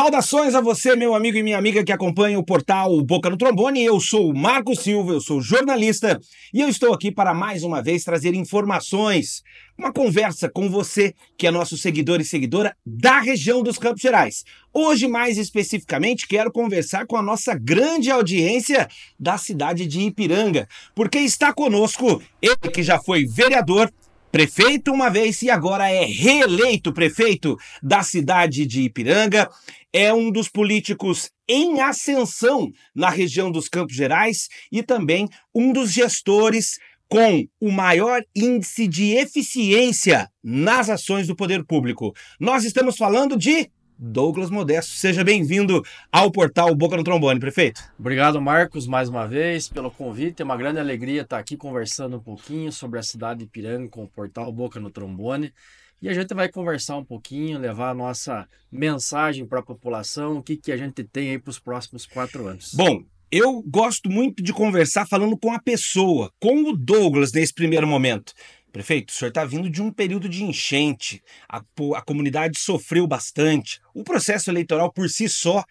Saudações a você, meu amigo e minha amiga que acompanha o portal Boca no Trombone. Eu sou o Marco Silva, eu sou jornalista e eu estou aqui para mais uma vez trazer informações, uma conversa com você que é nosso seguidor e seguidora da região dos Campos Gerais. Hoje, mais especificamente, quero conversar com a nossa grande audiência da cidade de Ipiranga, porque está conosco ele que já foi vereador, prefeito uma vez e agora é reeleito prefeito da cidade de Ipiranga é um dos políticos em ascensão na região dos Campos Gerais e também um dos gestores com o maior índice de eficiência nas ações do poder público. Nós estamos falando de Douglas Modesto. Seja bem-vindo ao portal Boca no Trombone, prefeito. Obrigado, Marcos, mais uma vez pelo convite. É uma grande alegria estar aqui conversando um pouquinho sobre a cidade de Piranga com o portal Boca no Trombone. E a gente vai conversar um pouquinho, levar a nossa mensagem para a população, o que, que a gente tem aí para os próximos quatro anos. Bom, eu gosto muito de conversar falando com a pessoa, com o Douglas nesse primeiro momento. Prefeito, o senhor está vindo de um período de enchente, a, a comunidade sofreu bastante, o processo eleitoral por si só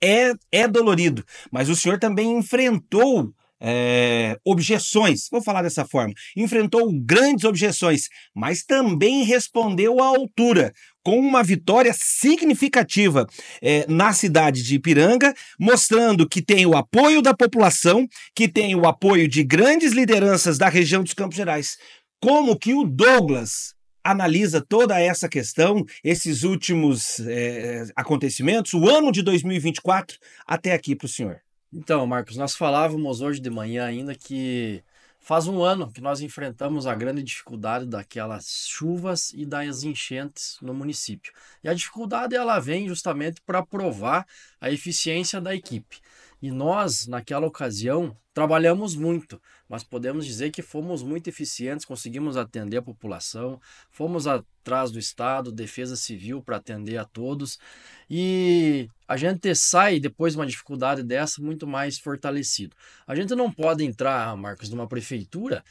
é, é dolorido, mas o senhor também enfrentou é, objeções, vou falar dessa forma, enfrentou grandes objeções, mas também respondeu à altura, com uma vitória significativa é, na cidade de Ipiranga, mostrando que tem o apoio da população, que tem o apoio de grandes lideranças da região dos Campos Gerais. Como que o Douglas analisa toda essa questão, esses últimos é, acontecimentos, o ano de 2024 até aqui para o senhor. Então, Marcos, nós falávamos hoje de manhã ainda que faz um ano que nós enfrentamos a grande dificuldade daquelas chuvas e das enchentes no município. E a dificuldade ela vem justamente para provar a eficiência da equipe. E nós, naquela ocasião, trabalhamos muito, mas podemos dizer que fomos muito eficientes, conseguimos atender a população, fomos atrás do Estado, Defesa Civil para atender a todos. E a gente sai depois de uma dificuldade dessa muito mais fortalecido. A gente não pode entrar, Marcos, numa prefeitura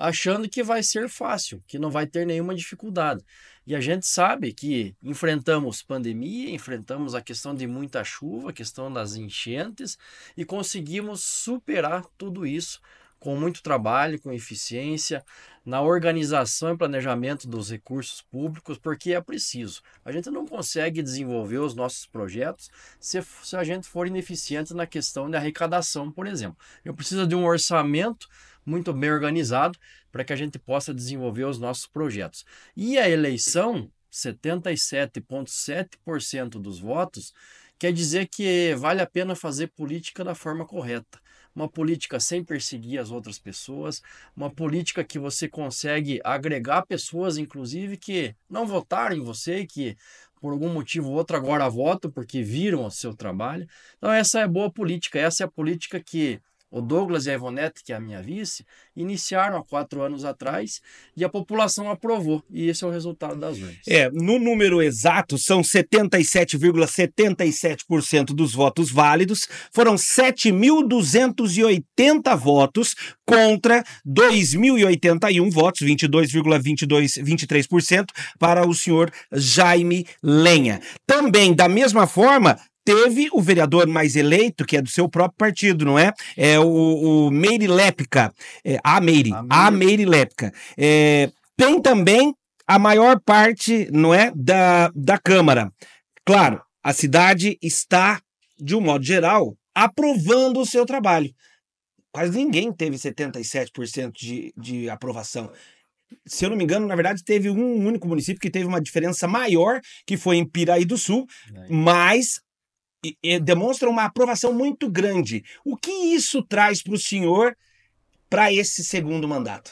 achando que vai ser fácil, que não vai ter nenhuma dificuldade. E a gente sabe que enfrentamos pandemia, enfrentamos a questão de muita chuva, a questão das enchentes e conseguimos superar tudo isso com muito trabalho, com eficiência, na organização e planejamento dos recursos públicos, porque é preciso. A gente não consegue desenvolver os nossos projetos se, se a gente for ineficiente na questão da arrecadação, por exemplo. Eu preciso de um orçamento muito bem organizado para que a gente possa desenvolver os nossos projetos. E a eleição, 77,7% dos votos, quer dizer que vale a pena fazer política da forma correta. Uma política sem perseguir as outras pessoas, uma política que você consegue agregar pessoas, inclusive, que não votaram em você, que por algum motivo ou outro agora votam porque viram o seu trabalho. Então, essa é boa política, essa é a política que o Douglas e a Ivonete, que é a minha vice, iniciaram há quatro anos atrás e a população aprovou. E esse é o resultado das urnas. É, no número exato, são 77,77% ,77 dos votos válidos. Foram 7.280 votos contra 2.081 votos, 22,22, 23% para o senhor Jaime Lenha. Também, da mesma forma, teve o vereador mais eleito, que é do seu próprio partido, não é? É o, o Meire Lépica É, a Meire. A Meire Lepica. É, tem também a maior parte, não é? Da, da Câmara. Claro, a cidade está, de um modo geral, aprovando o seu trabalho. Quase ninguém teve 77% de, de aprovação se eu não me engano, na verdade, teve um único município que teve uma diferença maior, que foi em Piraí do Sul, é. mas demonstra uma aprovação muito grande. O que isso traz para o senhor para esse segundo mandato?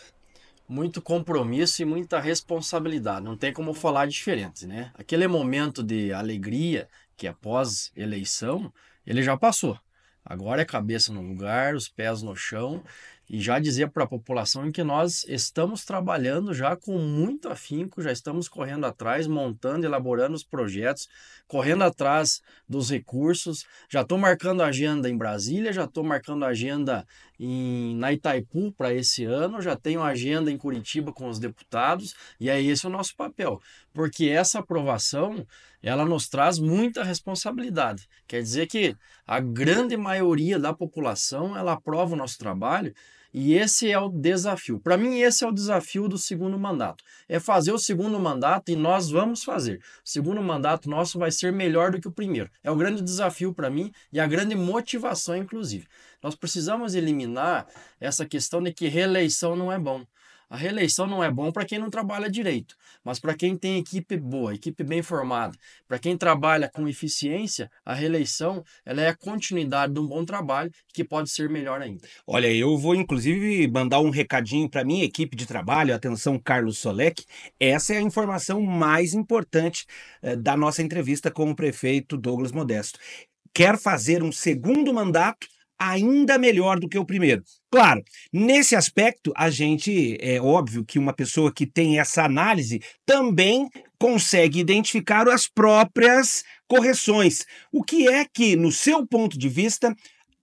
Muito compromisso e muita responsabilidade, não tem como falar diferente, né? Aquele momento de alegria que é pós eleição, ele já passou. Agora é cabeça no lugar, os pés no chão e já dizer para a população que nós estamos trabalhando já com muito afinco, já estamos correndo atrás, montando, elaborando os projetos, correndo atrás dos recursos. Já estou marcando agenda em Brasília, já estou marcando agenda em, na Itaipu para esse ano, já tenho agenda em Curitiba com os deputados, e é esse o nosso papel, porque essa aprovação ela nos traz muita responsabilidade. Quer dizer que a grande maioria da população ela aprova o nosso trabalho e esse é o desafio. Para mim, esse é o desafio do segundo mandato. É fazer o segundo mandato e nós vamos fazer. O segundo mandato nosso vai ser melhor do que o primeiro. É o grande desafio para mim e a grande motivação, inclusive. Nós precisamos eliminar essa questão de que reeleição não é bom. A reeleição não é bom para quem não trabalha direito, mas para quem tem equipe boa, equipe bem formada, para quem trabalha com eficiência, a reeleição ela é a continuidade de um bom trabalho que pode ser melhor ainda. Olha, eu vou inclusive mandar um recadinho para minha equipe de trabalho, atenção Carlos Solek, essa é a informação mais importante eh, da nossa entrevista com o prefeito Douglas Modesto. Quer fazer um segundo mandato? ainda melhor do que o primeiro. Claro, nesse aspecto, a gente é óbvio que uma pessoa que tem essa análise também consegue identificar as próprias correções. O que é que, no seu ponto de vista,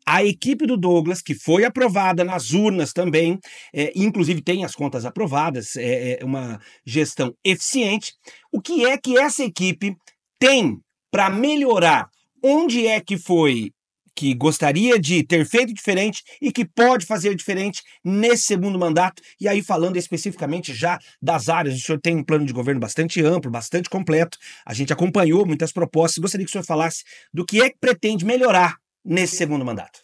a equipe do Douglas, que foi aprovada nas urnas também, é, inclusive tem as contas aprovadas, é, é uma gestão eficiente. O que é que essa equipe tem para melhorar? Onde é que foi que gostaria de ter feito diferente e que pode fazer diferente nesse segundo mandato. E aí, falando especificamente já das áreas, o senhor tem um plano de governo bastante amplo, bastante completo, a gente acompanhou muitas propostas. Gostaria que o senhor falasse do que é que pretende melhorar nesse segundo mandato.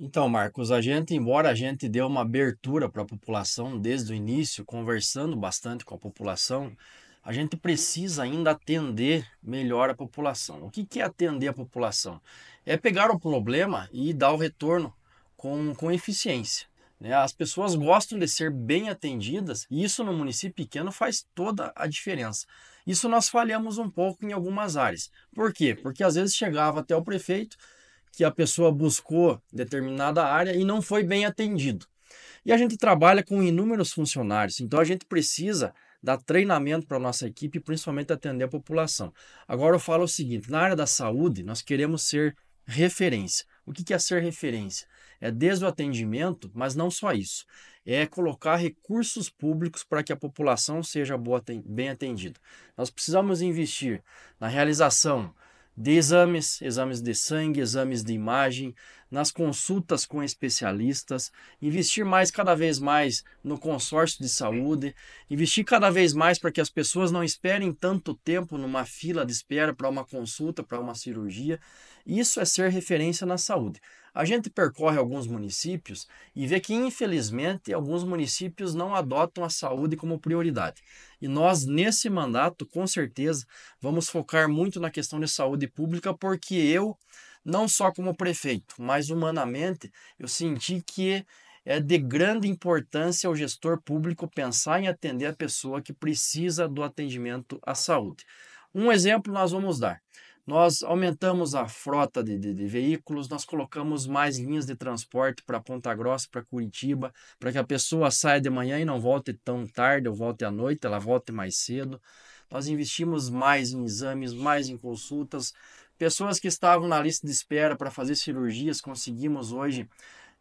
Então, Marcos, a gente, embora a gente dê uma abertura para a população desde o início, conversando bastante com a população, a gente precisa ainda atender melhor a população. O que, que é atender a população? é pegar o problema e dar o retorno com, com eficiência. Né? As pessoas gostam de ser bem atendidas e isso no município pequeno faz toda a diferença. Isso nós falhamos um pouco em algumas áreas. Por quê? Porque às vezes chegava até o prefeito que a pessoa buscou determinada área e não foi bem atendido. E a gente trabalha com inúmeros funcionários, então a gente precisa dar treinamento para a nossa equipe, principalmente atender a população. Agora eu falo o seguinte: na área da saúde, nós queremos ser referência. O que é ser referência? É desde o atendimento, mas não só isso. É colocar recursos públicos para que a população seja boa, bem atendida. Nós precisamos investir na realização de exames, exames de sangue, exames de imagem, nas consultas com especialistas, investir mais cada vez mais no consórcio de saúde, investir cada vez mais para que as pessoas não esperem tanto tempo numa fila de espera para uma consulta, para uma cirurgia. Isso é ser referência na saúde. A gente percorre alguns municípios e vê que, infelizmente, alguns municípios não adotam a saúde como prioridade. E nós, nesse mandato, com certeza, vamos focar muito na questão de saúde pública, porque eu, não só como prefeito, mas humanamente, eu senti que é de grande importância ao gestor público pensar em atender a pessoa que precisa do atendimento à saúde. Um exemplo nós vamos dar. Nós aumentamos a frota de, de, de veículos, nós colocamos mais linhas de transporte para Ponta Grossa, para Curitiba, para que a pessoa saia de manhã e não volte tão tarde ou volte à noite, ela volte mais cedo. Nós investimos mais em exames, mais em consultas. Pessoas que estavam na lista de espera para fazer cirurgias, conseguimos hoje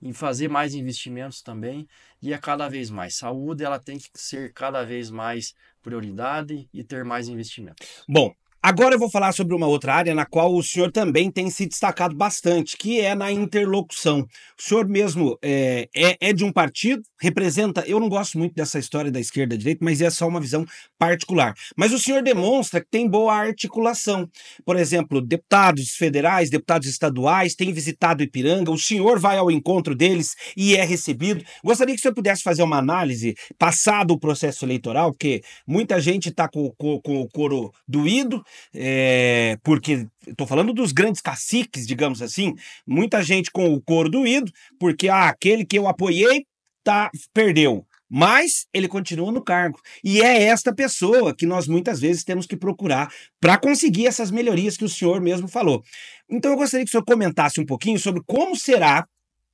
em fazer mais investimentos também e é cada vez mais. Saúde ela tem que ser cada vez mais prioridade e ter mais investimentos. Bom, Agora eu vou falar sobre uma outra área na qual o senhor também tem se destacado bastante, que é na interlocução. O senhor mesmo é, é, é de um partido, representa. Eu não gosto muito dessa história da esquerda e direita, mas é só uma visão particular. Mas o senhor demonstra que tem boa articulação. Por exemplo, deputados federais, deputados estaduais, tem visitado Ipiranga, o senhor vai ao encontro deles e é recebido. Gostaria que o senhor pudesse fazer uma análise passado o processo eleitoral, porque muita gente está com, com, com o couro doído é, porque estou falando dos grandes caciques, digamos assim, muita gente com o couro doído, porque ah, aquele que eu apoiei tá perdeu. Mas ele continua no cargo. E é esta pessoa que nós muitas vezes temos que procurar para conseguir essas melhorias que o senhor mesmo falou. Então eu gostaria que o senhor comentasse um pouquinho sobre como será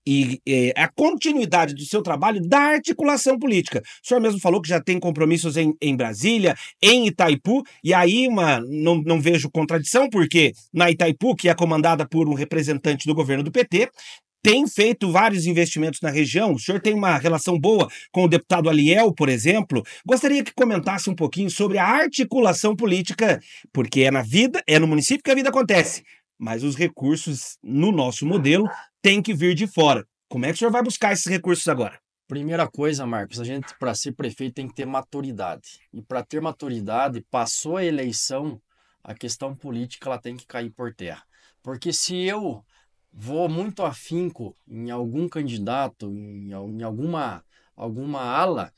e é, a continuidade do seu trabalho da articulação política. O senhor mesmo falou que já tem compromissos em, em Brasília, em Itaipu, e aí uma, não, não vejo contradição, porque na Itaipu, que é comandada por um representante do governo do PT, tem feito vários investimentos na região. O senhor tem uma relação boa com o deputado Aliel, por exemplo. Gostaria que comentasse um pouquinho sobre a articulação política, porque é na vida, é no município que a vida acontece. Mas os recursos no nosso modelo tem que vir de fora. Como é que o senhor vai buscar esses recursos agora? Primeira coisa, Marcos, a gente para ser prefeito tem que ter maturidade. E para ter maturidade, passou a eleição, a questão política ela tem que cair por terra. Porque se eu vou muito afinco em algum candidato, em, em alguma alguma ala,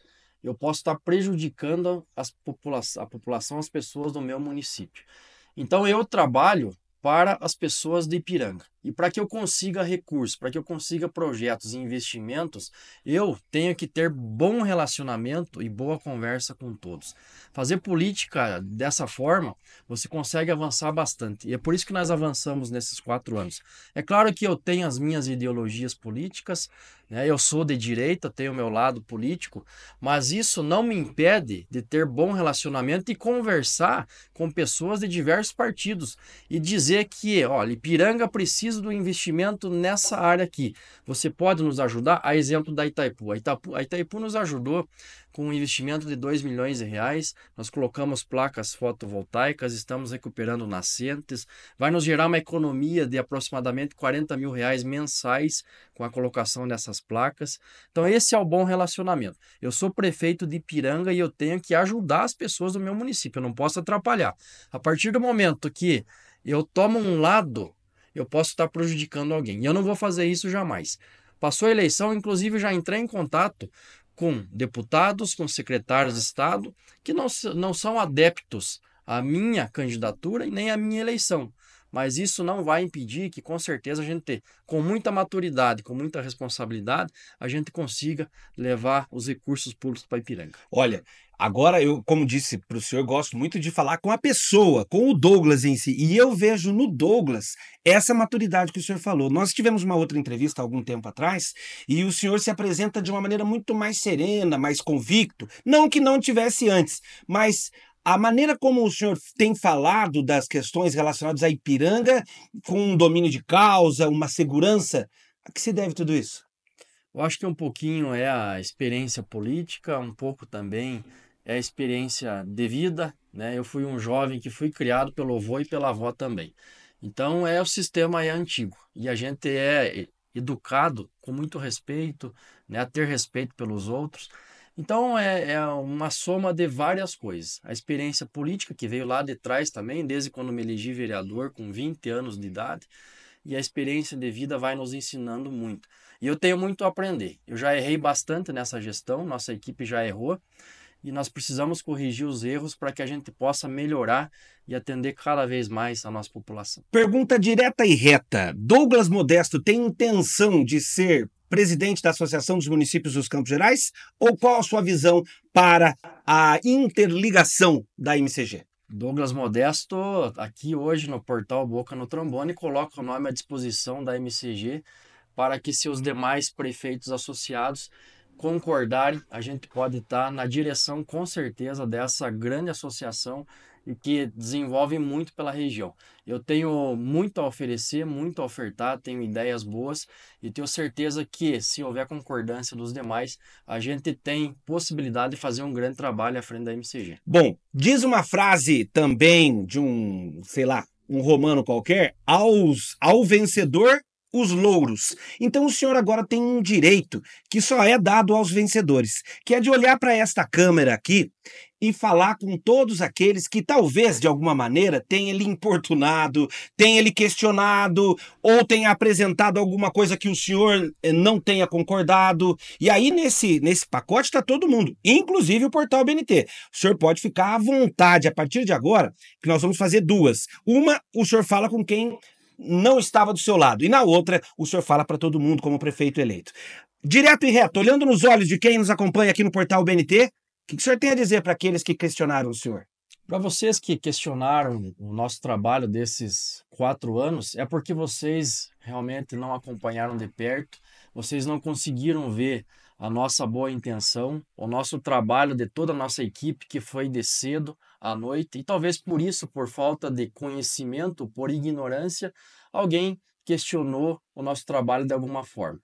eu posso estar prejudicando as popula a população, as pessoas do meu município. Então eu trabalho para as pessoas de Ipiranga. E para que eu consiga recursos, para que eu consiga projetos e investimentos, eu tenho que ter bom relacionamento e boa conversa com todos. Fazer política dessa forma, você consegue avançar bastante. E é por isso que nós avançamos nesses quatro anos. É claro que eu tenho as minhas ideologias políticas, né? eu sou de direita, tenho o meu lado político, mas isso não me impede de ter bom relacionamento e conversar com pessoas de diversos partidos e dizer que, olha, Ipiranga precisa preciso do investimento nessa área aqui. Você pode nos ajudar? A exemplo da Itaipu. A Itaipu, a Itaipu nos ajudou com um investimento de 2 milhões de reais. Nós colocamos placas fotovoltaicas, estamos recuperando nascentes. Vai nos gerar uma economia de aproximadamente 40 mil reais mensais com a colocação dessas placas. Então, esse é o bom relacionamento. Eu sou prefeito de Ipiranga e eu tenho que ajudar as pessoas do meu município. Eu não posso atrapalhar. A partir do momento que eu tomo um lado eu posso estar prejudicando alguém. E eu não vou fazer isso jamais. Passou a eleição, inclusive já entrei em contato com deputados, com secretários de Estado, que não, não são adeptos à minha candidatura e nem à minha eleição. Mas isso não vai impedir que, com certeza, a gente, com muita maturidade, com muita responsabilidade, a gente consiga levar os recursos públicos para Ipiranga. Olha, Agora, eu, como disse para o senhor, gosto muito de falar com a pessoa, com o Douglas em si. E eu vejo no Douglas essa maturidade que o senhor falou. Nós tivemos uma outra entrevista algum tempo atrás e o senhor se apresenta de uma maneira muito mais serena, mais convicto. Não que não tivesse antes, mas a maneira como o senhor tem falado das questões relacionadas à Ipiranga, com um domínio de causa, uma segurança, a que se deve tudo isso? Eu acho que um pouquinho é a experiência política, um pouco também é a experiência de vida, né? Eu fui um jovem que fui criado pelo avô e pela avó também. Então é o sistema é antigo e a gente é educado com muito respeito, né? A ter respeito pelos outros. Então é, é uma soma de várias coisas. A experiência política que veio lá de trás também, desde quando me elegi vereador com 20 anos de idade, e a experiência de vida vai nos ensinando muito. E eu tenho muito a aprender. Eu já errei bastante nessa gestão, nossa equipe já errou, e nós precisamos corrigir os erros para que a gente possa melhorar e atender cada vez mais a nossa população. Pergunta direta e reta. Douglas Modesto tem intenção de ser presidente da Associação dos Municípios dos Campos Gerais ou qual a sua visão para a interligação da MCG? Douglas Modesto, aqui hoje no portal Boca no Trombone, coloca o nome à disposição da MCG para que seus demais prefeitos associados concordarem, a gente pode estar tá na direção, com certeza, dessa grande associação e que desenvolve muito pela região. Eu tenho muito a oferecer, muito a ofertar, tenho ideias boas e tenho certeza que, se houver concordância dos demais, a gente tem possibilidade de fazer um grande trabalho à frente da MCG. Bom, diz uma frase também de um, sei lá, um romano qualquer, aos, ao vencedor os louros. Então o senhor agora tem um direito que só é dado aos vencedores, que é de olhar para esta câmera aqui e falar com todos aqueles que talvez de alguma maneira tenha ele importunado, tenha ele questionado ou tenha apresentado alguma coisa que o senhor eh, não tenha concordado. E aí nesse nesse pacote está todo mundo, inclusive o portal BNT. O senhor pode ficar à vontade a partir de agora, que nós vamos fazer duas. Uma, o senhor fala com quem não estava do seu lado. E na outra, o senhor fala para todo mundo como prefeito eleito. Direto e reto, olhando nos olhos de quem nos acompanha aqui no portal BNT, o que, o senhor tem a dizer para aqueles que questionaram o senhor? Para vocês que questionaram o nosso trabalho desses quatro anos, é porque vocês realmente não acompanharam de perto, vocês não conseguiram ver a nossa boa intenção, o nosso trabalho de toda a nossa equipe que foi de cedo à noite e talvez por isso, por falta de conhecimento, por ignorância, alguém questionou o nosso trabalho de alguma forma.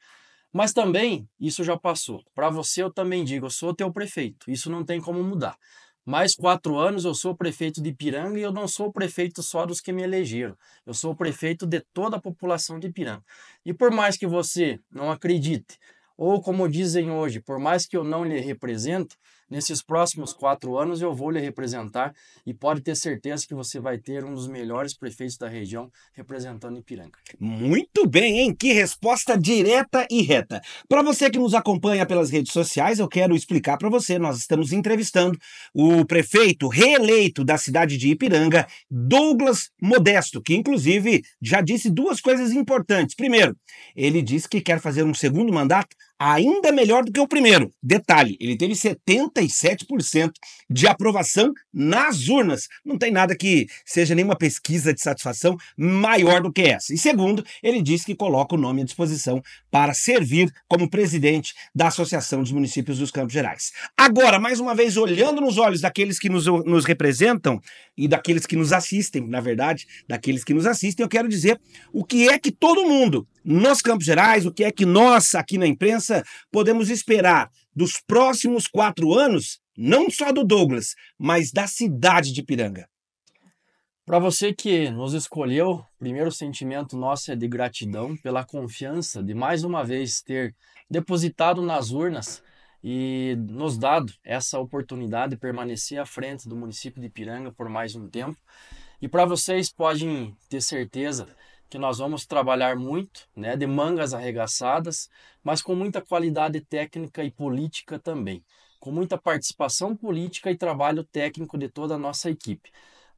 Mas também isso já passou. Para você eu também digo, eu sou teu prefeito, isso não tem como mudar. Mais quatro anos eu sou prefeito de Ipiranga e eu não sou o prefeito só dos que me elegeram. Eu sou o prefeito de toda a população de Ipiranga. E por mais que você não acredite, ou, como dizem hoje, por mais que eu não lhe represente, nesses próximos quatro anos eu vou lhe representar e pode ter certeza que você vai ter um dos melhores prefeitos da região representando Ipiranga. Muito bem, hein? Que resposta direta e reta. Para você que nos acompanha pelas redes sociais, eu quero explicar para você, nós estamos entrevistando o prefeito reeleito da cidade de Ipiranga, Douglas Modesto, que inclusive já disse duas coisas importantes. Primeiro, ele disse que quer fazer um segundo mandato ainda é melhor do que o primeiro. Detalhe, ele teve 77% de aprovação nas urnas. Não tem nada que seja nenhuma pesquisa de satisfação maior do que essa. E segundo, ele diz que coloca o nome à disposição para servir como presidente da Associação dos Municípios dos Campos Gerais. Agora, mais uma vez, olhando nos olhos daqueles que nos, nos representam e daqueles que nos assistem, na verdade, daqueles que nos assistem, eu quero dizer o que é que todo mundo nos Campos Gerais, o que é que nós, aqui na imprensa, podemos esperar dos próximos quatro anos, não só do Douglas, mas da cidade de Piranga? Para você que nos escolheu, o primeiro sentimento nosso é de gratidão pela confiança de mais uma vez ter depositado nas urnas e nos dado essa oportunidade de permanecer à frente do município de Piranga por mais um tempo. E para vocês podem ter certeza que nós vamos trabalhar muito, né, de mangas arregaçadas, mas com muita qualidade técnica e política também, com muita participação política e trabalho técnico de toda a nossa equipe.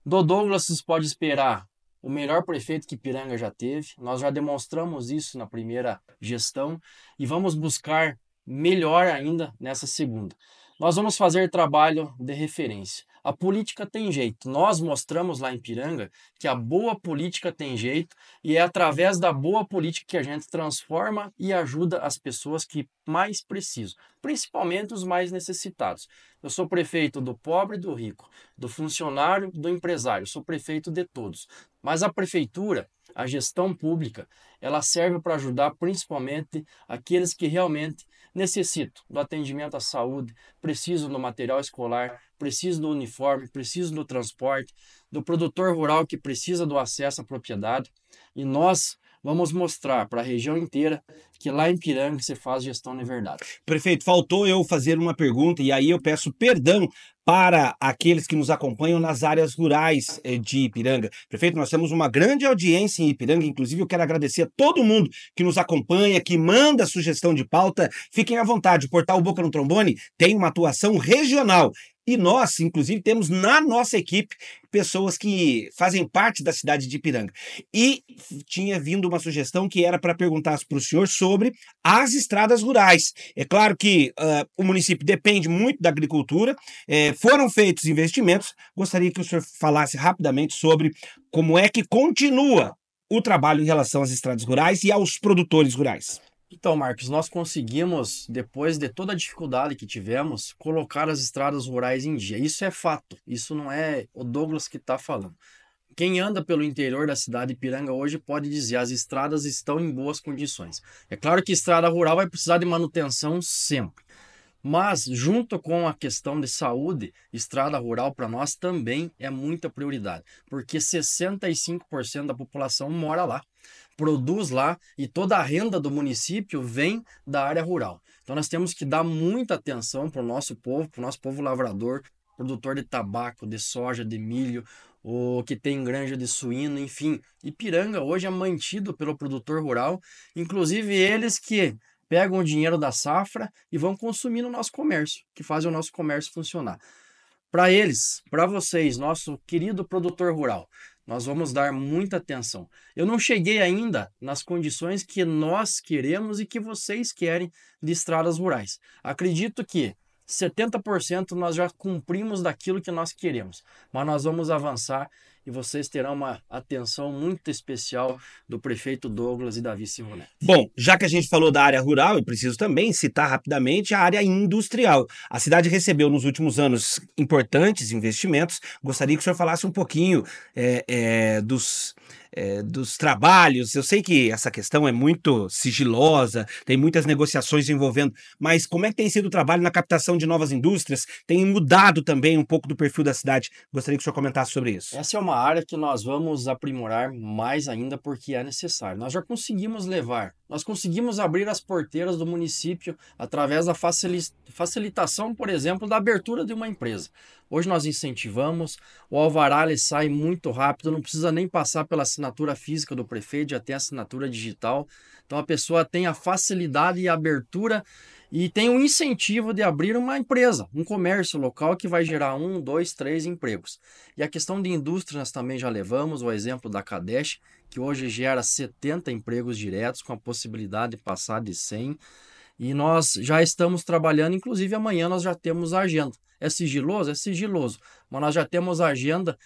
Do Douglas pode esperar o melhor prefeito que Piranga já teve. Nós já demonstramos isso na primeira gestão e vamos buscar melhor ainda nessa segunda. Nós vamos fazer trabalho de referência. A política tem jeito. Nós mostramos lá em Piranga que a boa política tem jeito e é através da boa política que a gente transforma e ajuda as pessoas que mais precisam, principalmente os mais necessitados. Eu sou prefeito do pobre e do rico, do funcionário, do empresário, sou prefeito de todos. Mas a prefeitura, a gestão pública, ela serve para ajudar principalmente aqueles que realmente necessitam do atendimento à saúde, precisam do material escolar, preciso do uniforme, preciso do transporte, do produtor rural que precisa do acesso à propriedade. E nós vamos mostrar para a região inteira que lá em Piranga se faz gestão de verdade. Prefeito, faltou eu fazer uma pergunta e aí eu peço perdão para aqueles que nos acompanham nas áreas rurais eh, de Ipiranga. Prefeito, nós temos uma grande audiência em Ipiranga, inclusive eu quero agradecer a todo mundo que nos acompanha, que manda sugestão de pauta. Fiquem à vontade, o portal Boca no Trombone tem uma atuação regional. E nós, inclusive, temos na nossa equipe pessoas que fazem parte da cidade de Ipiranga. E tinha vindo uma sugestão que era para perguntar para o senhor sobre as estradas rurais. É claro que uh, o município depende muito da agricultura, é, foram feitos investimentos. Gostaria que o senhor falasse rapidamente sobre como é que continua o trabalho em relação às estradas rurais e aos produtores rurais. Então, Marcos, nós conseguimos, depois de toda a dificuldade que tivemos, colocar as estradas rurais em dia. Isso é fato, isso não é o Douglas que está falando. Quem anda pelo interior da cidade de Piranga hoje pode dizer as estradas estão em boas condições. É claro que estrada rural vai precisar de manutenção sempre. Mas, junto com a questão de saúde, estrada rural para nós também é muita prioridade, porque 65% da população mora lá produz lá e toda a renda do município vem da área rural. Então nós temos que dar muita atenção para o nosso povo, para o nosso povo lavrador, produtor de tabaco, de soja, de milho, o que tem granja de suíno, enfim. Ipiranga hoje é mantido pelo produtor rural, inclusive eles que pegam o dinheiro da safra e vão consumir no nosso comércio, que fazem o nosso comércio funcionar. Para eles, para vocês, nosso querido produtor rural, nós vamos dar muita atenção. Eu não cheguei ainda nas condições que nós queremos e que vocês querem de estradas rurais. Acredito que 70% nós já cumprimos daquilo que nós queremos, mas nós vamos avançar e vocês terão uma atenção muito especial do prefeito Douglas e da vice Simonetti. Bom, já que a gente falou da área rural, eu preciso também citar rapidamente a área industrial. A cidade recebeu nos últimos anos importantes investimentos. Gostaria que o senhor falasse um pouquinho é, é, dos é, dos trabalhos. Eu sei que essa questão é muito sigilosa, tem muitas negociações envolvendo, mas como é que tem sido o trabalho na captação de novas indústrias? Tem mudado também um pouco do perfil da cidade. Gostaria que o senhor comentasse sobre isso. Essa é uma área que nós vamos aprimorar mais ainda porque é necessário. Nós já conseguimos levar, nós conseguimos abrir as porteiras do município através da facilitação, por exemplo, da abertura de uma empresa. Hoje nós incentivamos, o alvará ele sai muito rápido, não precisa nem passar pela assinatura física do prefeito, já tem assinatura digital. Então a pessoa tem a facilidade e a abertura e tem o incentivo de abrir uma empresa, um comércio local que vai gerar um, dois, três empregos. E a questão de indústria nós também já levamos, o exemplo da Kadesh, que hoje gera 70 empregos diretos, com a possibilidade de passar de 100. E nós já estamos trabalhando, inclusive amanhã nós já temos a agenda. É sigiloso? É sigiloso. Mas nós já temos agenda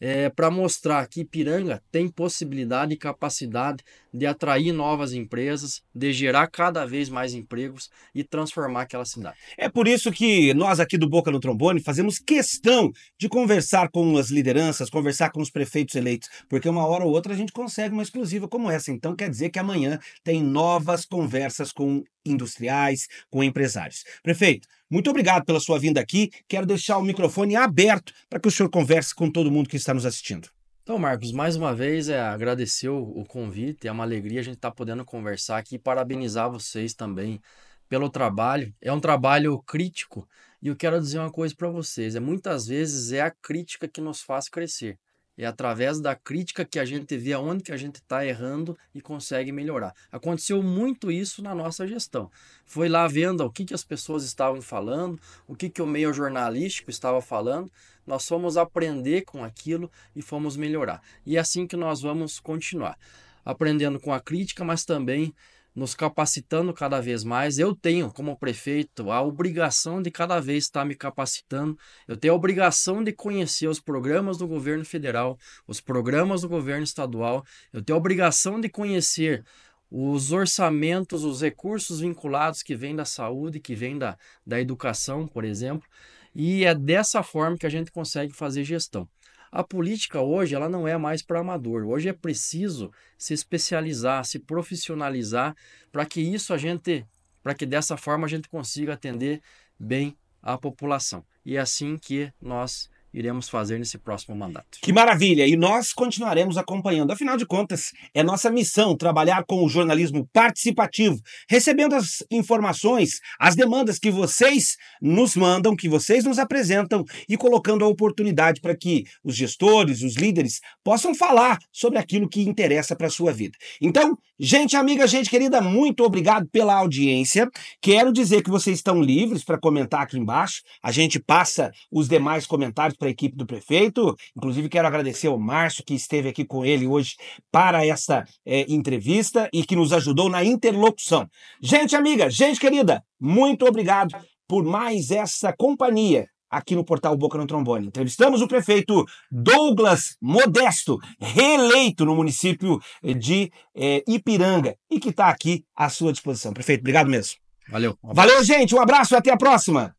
é, para mostrar que Ipiranga tem possibilidade e capacidade de atrair novas empresas, de gerar cada vez mais empregos e transformar aquela cidade. É por isso que nós aqui do Boca no Trombone fazemos questão de conversar com as lideranças, conversar com os prefeitos eleitos, porque uma hora ou outra a gente consegue uma exclusiva como essa. Então quer dizer que amanhã tem novas conversas com industriais, com empresários. Prefeito, muito obrigado pela sua vinda aqui. Quero deixar o microfone aberto para que o senhor converse com todo mundo que está nos assistindo. Então, Marcos, mais uma vez é agradecer o, convite, é uma alegria a gente estar tá podendo conversar aqui e parabenizar vocês também pelo trabalho. É um trabalho crítico e eu quero dizer uma coisa para vocês: é muitas vezes é a crítica que nos faz crescer. É através da crítica que a gente vê aonde que a gente está errando e consegue melhorar. Aconteceu muito isso na nossa gestão. Foi lá vendo o que, que as pessoas estavam falando, o que, que o meio jornalístico estava falando, nós fomos aprender com aquilo e fomos melhorar. E é assim que nós vamos continuar. Aprendendo com a crítica, mas também nos capacitando cada vez mais. Eu tenho, como prefeito, a obrigação de cada vez estar me capacitando. Eu tenho a obrigação de conhecer os programas do governo federal, os programas do governo estadual. Eu tenho a obrigação de conhecer os orçamentos, os recursos vinculados que vêm da saúde, que vêm da, da educação, por exemplo. E é dessa forma que a gente consegue fazer gestão. A política hoje ela não é mais para amador. Hoje é preciso se especializar, se profissionalizar para que isso a gente, para que dessa forma a gente consiga atender bem a população. E é assim que nós iremos fazer nesse próximo mandato. Que maravilha! E nós continuaremos acompanhando. Afinal de contas, é nossa missão trabalhar com o jornalismo participativo, recebendo as informações, as demandas que vocês nos mandam, que vocês nos apresentam e colocando a oportunidade para que os gestores, os líderes possam falar sobre aquilo que interessa para a sua vida. Então, gente amiga, gente querida, muito obrigado pela audiência. Quero dizer que vocês estão livres para comentar aqui embaixo. A gente passa os demais comentários para a equipe do prefeito. Inclusive, quero agradecer ao Márcio, que esteve aqui com ele hoje para essa é, entrevista e que nos ajudou na interlocução. Gente amiga, gente querida, muito obrigado por mais essa companhia aqui no portal Boca no Trombone. Entrevistamos o prefeito Douglas Modesto, reeleito no município de é, Ipiranga e que está aqui à sua disposição. Prefeito, obrigado mesmo. Valeu. Um Valeu, gente. Um abraço e até a próxima.